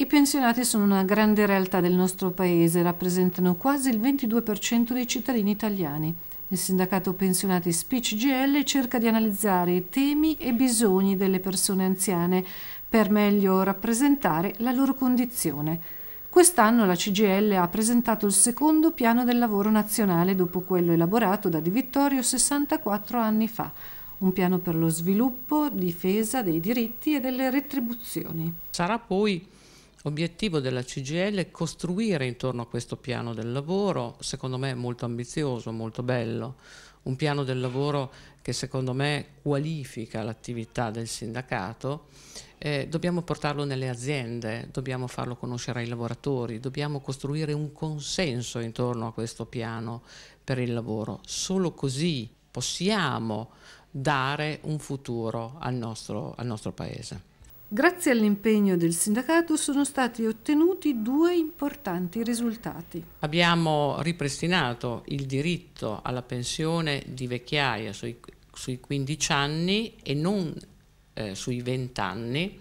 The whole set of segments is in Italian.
I pensionati sono una grande realtà del nostro paese, rappresentano quasi il 22% dei cittadini italiani. Il sindacato pensionati Speech GL cerca di analizzare i temi e bisogni delle persone anziane per meglio rappresentare la loro condizione. Quest'anno la CGL ha presentato il secondo piano del lavoro nazionale dopo quello elaborato da Di Vittorio 64 anni fa, un piano per lo sviluppo, difesa dei diritti e delle retribuzioni. Sarà poi Obiettivo della CGL è costruire intorno a questo piano del lavoro, secondo me molto ambizioso, molto bello, un piano del lavoro che secondo me qualifica l'attività del sindacato, eh, dobbiamo portarlo nelle aziende, dobbiamo farlo conoscere ai lavoratori, dobbiamo costruire un consenso intorno a questo piano per il lavoro. Solo così possiamo dare un futuro al nostro, al nostro Paese. Grazie all'impegno del sindacato sono stati ottenuti due importanti risultati. Abbiamo ripristinato il diritto alla pensione di vecchiaia sui, sui 15 anni e non eh, sui 20 anni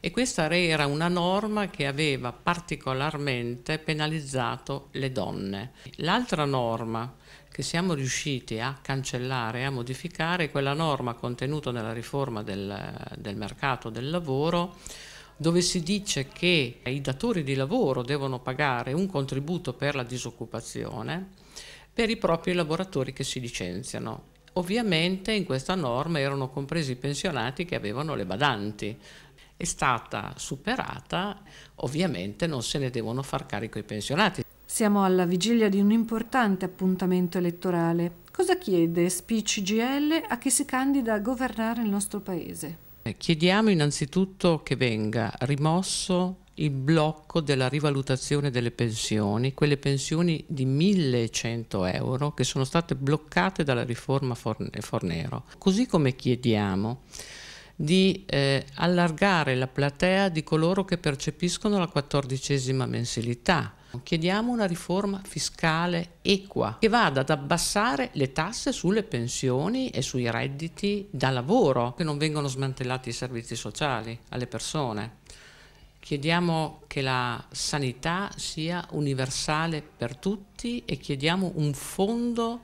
e questa era una norma che aveva particolarmente penalizzato le donne. L'altra norma che siamo riusciti a cancellare, a modificare, è quella norma contenuta nella riforma del, del mercato del lavoro dove si dice che i datori di lavoro devono pagare un contributo per la disoccupazione per i propri lavoratori che si licenziano. Ovviamente in questa norma erano compresi i pensionati che avevano le badanti, è stata superata, ovviamente non se ne devono far carico i pensionati. Siamo alla vigilia di un importante appuntamento elettorale. Cosa chiede Spicci GL a chi si candida a governare il nostro paese? Eh, chiediamo innanzitutto che venga rimosso il blocco della rivalutazione delle pensioni, quelle pensioni di 1100 euro che sono state bloccate dalla riforma Fornero. Così come chiediamo di eh, allargare la platea di coloro che percepiscono la quattordicesima mensilità. Chiediamo una riforma fiscale equa che vada ad abbassare le tasse sulle pensioni e sui redditi da lavoro, che non vengano smantellati i servizi sociali alle persone. Chiediamo che la sanità sia universale per tutti e chiediamo un fondo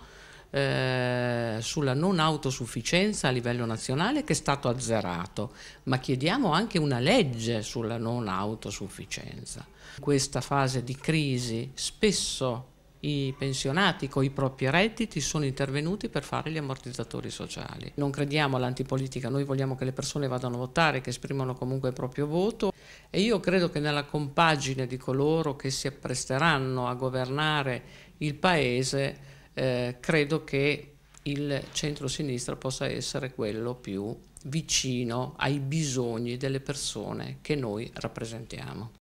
eh, sulla non autosufficienza a livello nazionale che è stato azzerato, ma chiediamo anche una legge sulla non autosufficienza. In questa fase di crisi spesso i pensionati con i propri redditi sono intervenuti per fare gli ammortizzatori sociali. Non crediamo all'antipolitica, noi vogliamo che le persone vadano a votare, che esprimano comunque il proprio voto e io credo che nella compagine di coloro che si appresteranno a governare il Paese eh, credo che il centro-sinistra possa essere quello più vicino ai bisogni delle persone che noi rappresentiamo.